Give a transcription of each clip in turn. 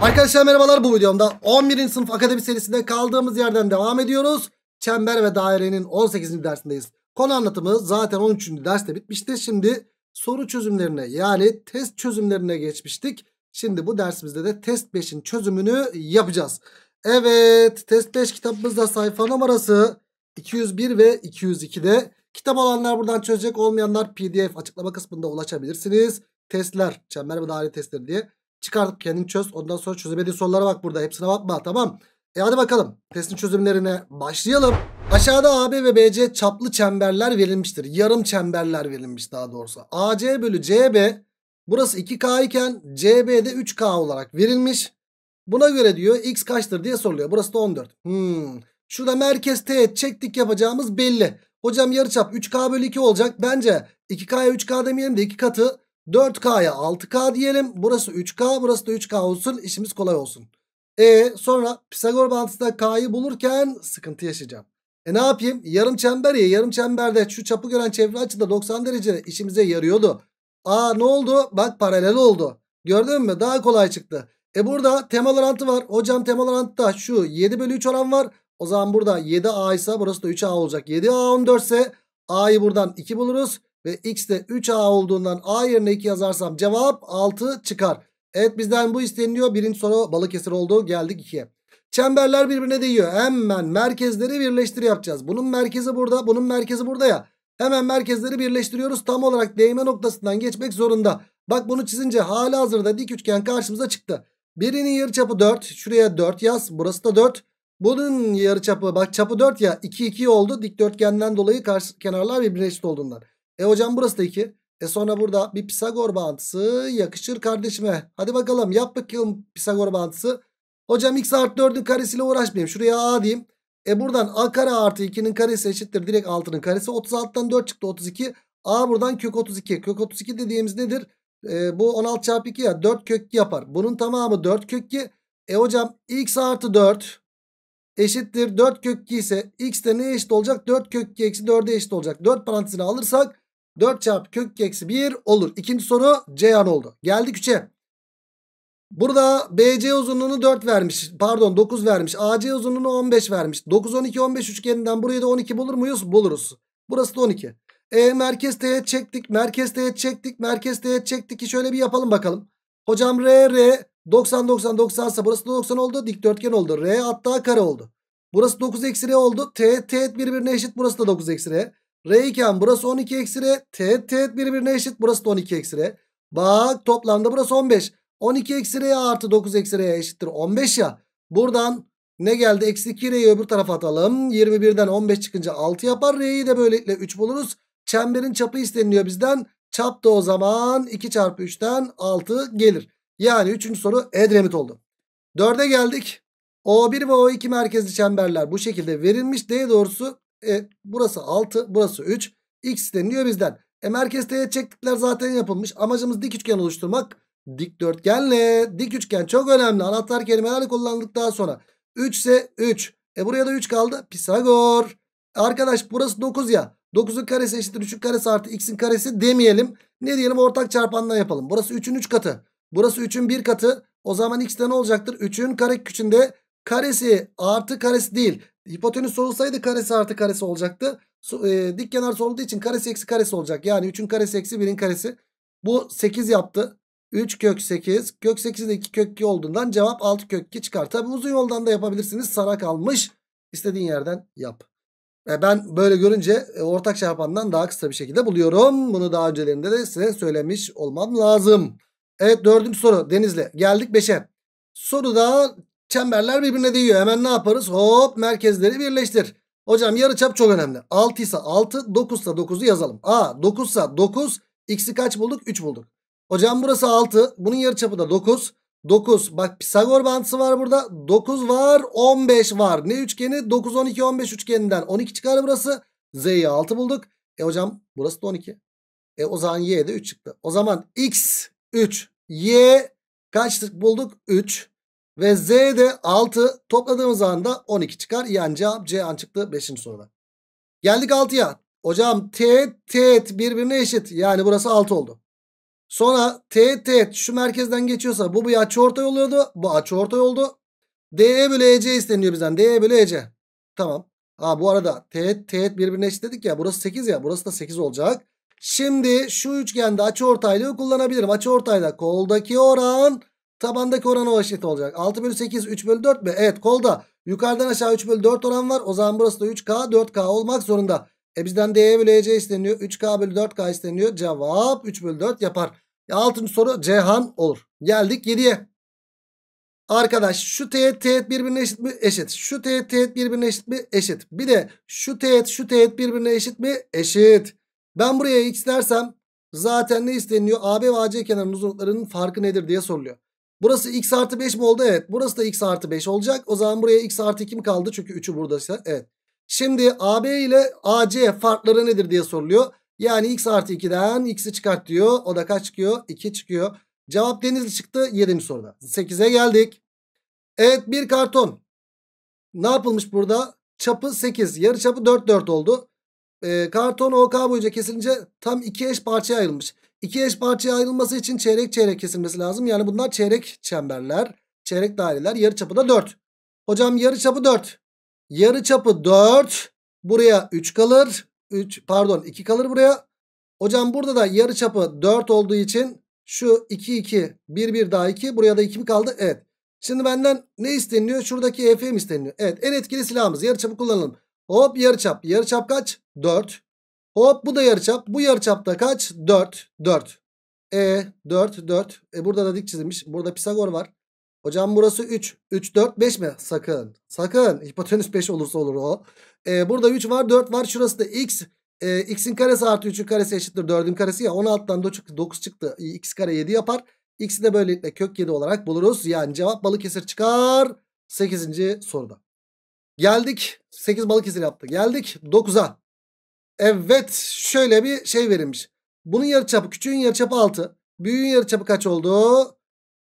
Arkadaşlar merhabalar bu videomda 11. sınıf akademi serisinde kaldığımız yerden devam ediyoruz. Çember ve dairenin 18. dersindeyiz. Konu anlatımı zaten 13. derste bitmişti. Şimdi soru çözümlerine yani test çözümlerine geçmiştik. Şimdi bu dersimizde de test 5'in çözümünü yapacağız. Evet test 5 kitabımızda sayfa numarası 201 ve 202'de. Kitap olanlar buradan çözecek olmayanlar pdf açıklama kısmında ulaşabilirsiniz. Testler çember ve daire testleri diye Çıkartıp kendin çöz. Ondan sonra çözemediğin sorulara bak burada. Hepsine bakma tamam. E hadi bakalım. Testin çözümlerine başlayalım. Aşağıda AB ve BC çaplı çemberler verilmiştir. Yarım çemberler verilmiş daha doğrusu. AC bölü CB burası 2K iken CB'de 3K olarak verilmiş. Buna göre diyor X kaçtır diye soruluyor. Burası da 14. Hmm. Şurada merkez T çektik yapacağımız belli. Hocam yarıçap 3K bölü 2 olacak. Bence 2K'ya 3K demeyelim de 2 katı 4K'ya 6K diyelim. Burası 3K burası da 3K olsun. İşimiz kolay olsun. E sonra Pisagor bantısında K'yı bulurken sıkıntı yaşayacağım. E ne yapayım? Yarım çember ya. Yarım çemberde şu çapı gören çevre açı da 90 derece işimize yarıyordu. Aa ne oldu? Bak paralel oldu. Gördün mü? Daha kolay çıktı. E burada temal orantı var. Hocam temal da şu 7 bölü 3 oran var. O zaman burada 7A ise burası da 3A olacak. 7A 14 ise A'yı buradan 2 buluruz. Ve x de 3a olduğundan a yerine 2 yazarsam cevap 6 çıkar. Evet bizden bu isteniliyor. Birinci soru Balıkesir oldu. Geldik 2'ye. Çemberler birbirine değiyor. Hemen merkezleri birleştir yapacağız. Bunun merkezi burada. Bunun merkezi burada ya. Hemen merkezleri birleştiriyoruz. Tam olarak değme noktasından geçmek zorunda. Bak bunu çizince hala hazırda dik üçgen karşımıza çıktı. Birinin yarıçapı 4. Şuraya 4 yaz. Burası da 4. Bunun yarıçapı bak çapı 4 ya 2 2 oldu. Dikdörtgenden dolayı karşı kenarlar birbirleşti eşit olduğundan. E hocam burası da 2. E sonra burada bir Pisagor bağıntısı yakışır kardeşime. Hadi bakalım yap bakalım Pisagor bağıntısı. Hocam x artı 4'ün karesiyle uğraşmayayım. Şuraya a diyeyim. E buradan a kare artı 2'nin karesi eşittir. Direkt 6'nın karesi. 36'dan 4 çıktı 32. A buradan kök 32. Kök 32 dediğimiz nedir? E, bu 16 çarpı 2 ya 4 kök 2 yapar. Bunun tamamı 4 kök 2. E hocam x artı 4 eşittir 4 kök 2 ise x de ne eşit olacak? 4 kök 2 eksi 4'e eşit olacak. 4 parantezine alırsak 4 çarpı kök eksi 1 olur. İkinci soru C yan oldu. Geldik 3'e. Burada BC uzunluğunu 4 vermiş. Pardon 9 vermiş. AC uzunluğunu 15 vermiş. 9, 12, 15 üçgeninden burayı da 12 bulur muyuz? Buluruz. Burası da 12. E merkez teğet çektik. Merkez teğet çektik. Merkez teğet çektik şöyle bir yapalım bakalım. Hocam R, R 90, 90, 90 ise burası da 90 oldu. Dikdörtgen oldu. R hatta kare oldu. Burası 9 eksi R oldu. T, teğet birbirine eşit. Burası da 9 eksi R. R iken burası 12 eksi R. Teğet teğet birbirine eşit. Burası da 12 eksi R. Bak toplamda burası 15. 12 eksi R artı 9 eksi R'ye eşittir. 15 ya. Buradan ne geldi? Eksi 2 R'yi öbür tarafa atalım. 21'den 15 çıkınca 6 yapar. R'yi de böylelikle 3 buluruz. Çemberin çapı isteniliyor bizden. Çap da o zaman 2 çarpı 3'ten 6 gelir. Yani 3. soru Edremit oldu. 4'e geldik. O1 ve O2 merkezli çemberler bu şekilde verilmiş. D doğrusu e, burası 6 burası 3. X isteniyor bizden. E merkez çektikler zaten yapılmış. Amacımız dik üçgen oluşturmak. dik dörtgenle dik üçgen çok önemli. Anahtar kelimeler kullandıktan sonra. 3 ise 3. E buraya da 3 kaldı. Pisagor. Arkadaş burası 9 ya. 9'un karesi eşittir 3'ün karesi artı x'in karesi demeyelim. Ne diyelim ortak çarpanla yapalım. Burası 3'ün 3 katı. Burası 3'ün 1 katı. O zaman x'de ne olacaktır? 3'ün kare küçüğünde karesi artı karesi değil. Hipotenüs olsaydı karesi artı karesi olacaktı. E, dik kenarsı olduğu için karesi eksi karesi olacak. Yani 3'ün karesi eksi 1'in karesi. Bu 8 yaptı. 3 kök 8. Kök 8 de 2 kök 2 olduğundan cevap 6 kök 2 çıkar. Tabi uzun yoldan da yapabilirsiniz. Sana kalmış. İstediğin yerden yap. E, ben böyle görünce e, ortak çarpandan daha kısa bir şekilde buluyorum. Bunu daha öncelerinde de size söylemiş olmam lazım. Evet dördüncü soru Denizli. Geldik 5'e. Soruda Çemberler birbirine değiyor. Hemen ne yaparız? Hop merkezleri birleştir. Hocam yarı çap çok önemli. 6 ise 6, 9 ise 9'u yazalım. A 9 ise 9, x'i kaç bulduk? 3 bulduk. Hocam burası 6, bunun yarı çapı da 9. 9 bak Pisagor bantısı var burada. 9 var, 15 var. Ne üçgeni? 9 12 15 üçgeninden 12 çıkar burası. Z'yi 6 bulduk. E hocam burası da 12. E o zaman y'de 3 çıktı. O zaman x 3, y kaçtık bulduk? 3. Ve Z de 6 topladığımız anda 12 çıkar. Yani cevap C an çıktı 5. soruda. Geldik 6'ya. Hocam teğet teğet birbirine eşit. Yani burası 6 oldu. Sonra teğet teğet şu merkezden geçiyorsa bu bir ortay oluyordu. Bu ortay oldu. DE bölü EC isteniyor bizden. DE bölü EC. Tamam. Ha bu arada teğet teğet birbirine eşit dedik ya. Burası 8 ya. Burası da 8 olacak. Şimdi şu üçgende açıortaylığı kullanabilirim. ortayda koldaki oran Tabandaki orana eşit olacak. 6 bölü 8 3 bölü 4 mi? Evet kolda. Yukarıdan aşağı 3 bölü 4 oran var. O zaman burası da 3K 4K olmak zorunda. E bizden D'ye bölü EC isteniyor. 3K bölü 4K isteniyor. Cevap 3 bölü 4 yapar. E, altıncı soru Cihan olur. Geldik 7'ye. Arkadaş şu teğet teğet birbirine eşit mi? Eşit. Şu teğet teğet birbirine eşit mi? Eşit. Bir de şu teğet şu teğet birbirine eşit mi? Eşit. Ben buraya x dersem zaten ne isteniyor? AB ve AC kenarının uzunluklarının farkı nedir diye soruluyor. Burası x artı 5 mi oldu? Evet. Burası da x artı 5 olacak. O zaman buraya x artı 2 mi kaldı? Çünkü 3'ü buradaysa. Evet. Şimdi AB ile AC farkları nedir diye soruluyor. Yani x artı 2'den x'i çıkart diyor. O da kaç çıkıyor? 2 çıkıyor. Cevap Denizli çıktı 7. soruda. 8'e geldik. Evet bir karton. Ne yapılmış burada? Çapı 8. Yarı çapı 4 4 oldu. E, karton OK boyunca kesilince tam 2 eş parçaya ayrılmış. İki eş parçaya ayrılması için çeyrek çeyrek kesilmesi lazım. Yani bunlar çeyrek çemberler, çeyrek daireler. Yarı çapı da 4. Hocam yarı çapı 4. Yarı çapı 4. Buraya 3 kalır. 3 pardon 2 kalır buraya. Hocam burada da yarı çapı 4 olduğu için şu 2 2 1 1 daha 2 buraya da 2 mi kaldı? Evet. Şimdi benden ne isteniyor? Şuradaki EF mi isteniliyor? Evet en etkili silahımız yarı çapı kullanalım. Hop yarı çap. Yarı çap kaç? 4. Hop bu da yarıçap. Bu yarıçapta kaç? 4. 4. E 4 4. E burada da dik çizilmiş. Burada Pisagor var. Hocam burası 3. 3 4 5 mi? Sakın. Sakın. Hipotenüs 5 olursa olur o. E, burada 3 var 4 var. Şurası da x. E, x'in karesi artı 3'ün karesi eşittir 4'ün karesi ya. 16'dan 9 çıktı. x kare 7 yapar. X'i de böylelikle kök 7 olarak buluruz. Yani cevap Balıkesir çıkar. 8. soruda. Geldik. 8 Balıkesir yaptı. Geldik 9'a. Evet şöyle bir şey verilmiş. Bunun yarıçapı küçüğün yarıçapı 6. Büyüğün yarıçapı kaç oldu?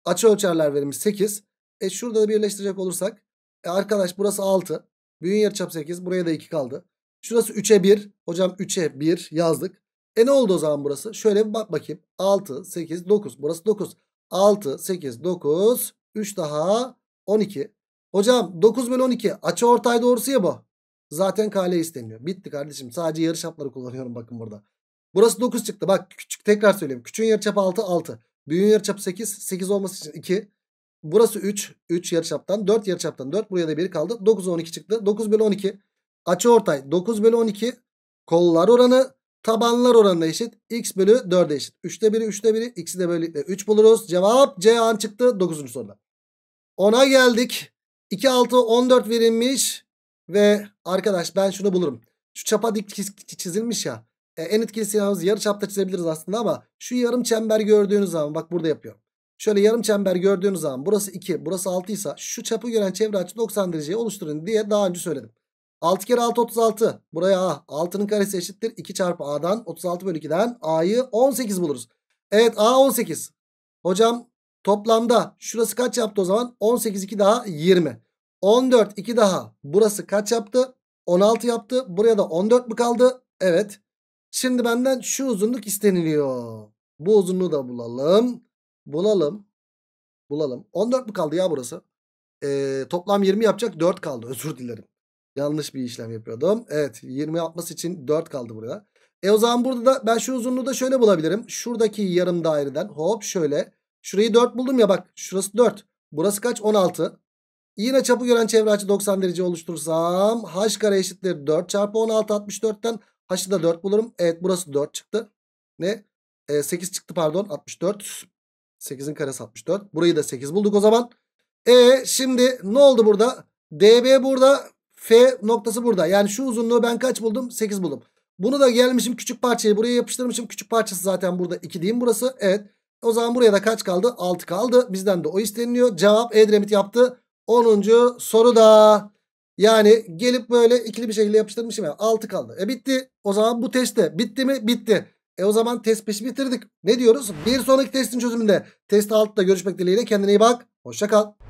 Açı ölçerler verilmiş 8. E şurada da birleştirecek olursak. E arkadaş burası 6. Büyüğün yarıçapı 8. Buraya da 2 kaldı. Şurası 3'e 1. Hocam 3'e 1 yazdık. E ne oldu o zaman burası? Şöyle bir bak bakayım. 6, 8, 9. Burası 9. 6, 8, 9. 3 daha 12. Hocam 9 bölü 12. Açı ortay doğrusu ya bu. Zaten kale isteniyor. Bitti kardeşim. Sadece yarı çapları kullanıyorum bakın burada. Burası 9 çıktı. Bak küçük tekrar söyleyeyim. Küçüğün yarıçapı 6 6. Büyüğün yarıçapı 8. 8 olması için 2. Burası 3. 3 yarıçaptan 4 çaptan 4. Buraya da 1 kaldı. 9 12 çıktı. 9 bölü 12. Açı ortay 9 bölü 12. Kollar oranı tabanlar oranına eşit. X bölü 4'e eşit. 3'te 1'i 3'te 1'i x'i de böylelikle 3 buluruz. Cevap C an çıktı 9. soruda. 10'a geldik. 2 6 14 verilmiş. Ve arkadaş ben şunu bulurum. Şu çapa dik çizilmiş ya. E, en etkili silahımızı yarı çapta çizebiliriz aslında ama şu yarım çember gördüğünüz zaman bak burada yapıyor. Şöyle yarım çember gördüğünüz zaman burası 2 burası 6 ise şu çapı gören çevre açı 90 dereceyi oluşturun diye daha önce söyledim. 6 kere 6 36 buraya A 6'nın karesi eşittir 2 çarpı A'dan 36 bölü 2'den A'yı 18 buluruz. Evet A 18 hocam toplamda şurası kaç yaptı o zaman 18 2 daha 20. 14 2 daha. Burası kaç yaptı? 16 yaptı. Buraya da 14 mü kaldı? Evet. Şimdi benden şu uzunluk isteniliyor. Bu uzunluğu da bulalım. Bulalım. Bulalım. 14 mi kaldı ya burası? Ee, toplam 20 yapacak 4 kaldı. Özür dilerim. Yanlış bir işlem yapıyordum. Evet 20 yapması için 4 kaldı burada. E o zaman burada da ben şu uzunluğu da şöyle bulabilirim. Şuradaki yarım daireden hop şöyle. Şurayı 4 buldum ya bak. Şurası 4. Burası kaç? 16. Yine çapı gören çevre açı 90 derece oluşturursam h kare eşittir 4 çarpı 16 64'ten h'ı da 4 bulurum. Evet burası 4 çıktı. Ne? E, 8 çıktı pardon 64. 8'in karesi 64. Burayı da 8 bulduk o zaman. E şimdi ne oldu burada? DB burada. F noktası burada. Yani şu uzunluğu ben kaç buldum? 8 buldum. Bunu da gelmişim küçük parçayı buraya yapıştırmışım. Küçük parçası zaten burada 2 diyeyim burası. Evet. O zaman buraya da kaç kaldı? 6 kaldı. Bizden de o isteniliyor. Cevap Edremit yaptı. 10. soru da yani gelip böyle ikili bir şekilde yapıştırmışım ya. 6 kaldı. E bitti. O zaman bu testte bitti mi? Bitti. E o zaman test 5'i bitirdik. Ne diyoruz? Bir sonraki testin çözümünde test altta görüşmek dileğiyle. Kendine iyi bak. Hoşça kal.